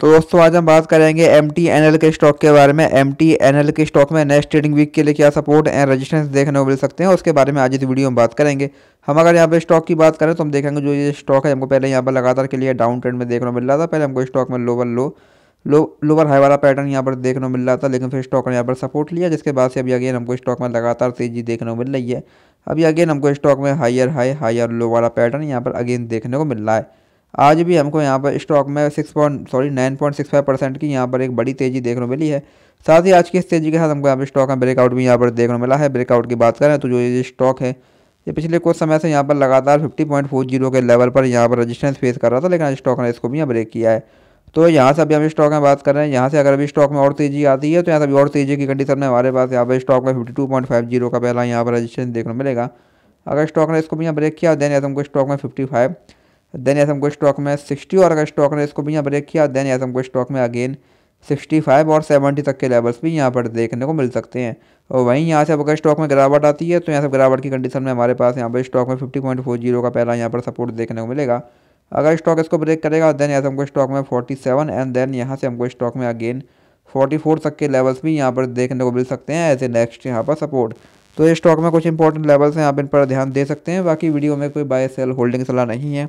तो दोस्तों आज हम बात करेंगे एम टी एन एल के स्टॉक के बारे में एम टी एन एल के स्टॉक में नेक्स्ट ट्रेडिंग वीक के लिए क्या सपोर्ट एंड रेजिस्टेंस देखने को मिल सकते हैं उसके बारे में आज इस वीडियो में बात करेंगे हम अगर यहाँ पे स्टॉक की बात करें तो हम देखेंगे जो ये स्टॉक है हमको पहले यहाँ पर लगातार के लिए डाउन ट्रेंड में देखने को मिल रहा था पहले हमको स्टॉक में lower low low lower high वाला पैटर्न यहाँ पर देखने को मिल रहा था लेकिन फिर स्टॉक ने यहाँ पर सपोर्ट लिया जिसके बाद से अभी अगेन हमको स्टॉक में लगातार तेजी देखने को मिल रही है अभी अगेन हमको स्टॉक में हायर हाई हायर लो वाला पैटर्न यहाँ पर अगेन देखने को मिल रहा है आज भी हमको यहाँ पर स्टॉक में six point sorry nine point six five percent की यहाँ पर एक बड़ी तेज़ी देखने को मिली है साथ ही आज की इस तेज़ी के साथ हमको यहाँ पर स्टॉक में ब्रेकआउट भी यहाँ पर देखने को मिला है ब्रेकआउट की बात करें तो जो ये स्टॉक है ये पिछले कुछ समय से यहाँ पर लगातार फिफ्टी पॉइंट फोर जीरो के लेवल पर यहाँ पर रेजिस्टेंस फेस कर रहा था लेकिन स्टॉक ने इसको भी यहाँ ब्रेक किया है तो यहाँ से अभी हम स्टॉक में बात कर रहे हैं यहाँ से अगर अभी स्टॉक में और तेज़ी आती है तो यहाँ से अभी और तेज़ी की कंडीशन में हमारे पास यहाँ पर स्टॉक में fifty two point five zero का पहला यहाँ पर रजिस्टेंस देखने को मिलेगा अगर स्टॉक ने इसको भी यहाँ ब्रेक किया देन या हमको स्टॉक में फिफ्टी फाइव देन एस हमको स्टॉक में सिक्सटी और अगर स्टॉक ने इसको भी यहाँ ब्रेक किया देन एस हमको स्टॉक में अगेन सिक्सटी फाइव और सेवेंटी तक के लेवल्स भी यहाँ पर देखने को मिल सकते हैं और वहीं यहाँ से अगर स्टॉक में गिरावट आती है तो यहाँ से गिरावट की कंडीशन में हमारे पास यहाँ पर स्टॉक में फिफ्टी पॉइंट फोर जीरो का पहला यहाँ पर सपोर्ट देखने को मिलेगा अगर स्टॉक इसको ब्रेक करेगा देन यहाँ हमको स्टॉक में फोर्टी सेवन एंड देन यहाँ से हमको स्टॉक में अगेन फोर्टी फोर तक के लेवल्स भी यहाँ पर देखने को मिल सकते हैं एज ए नेक्स्ट यहाँ पर सपोर्ट तो ये स्टॉक में कुछ इंपॉर्टेंट लेवल्स हैं आप इन पर ध्यान दे सकते हैं बाकी वीडियो में कोई बाय सेल होल्डिंग सलाह नहीं है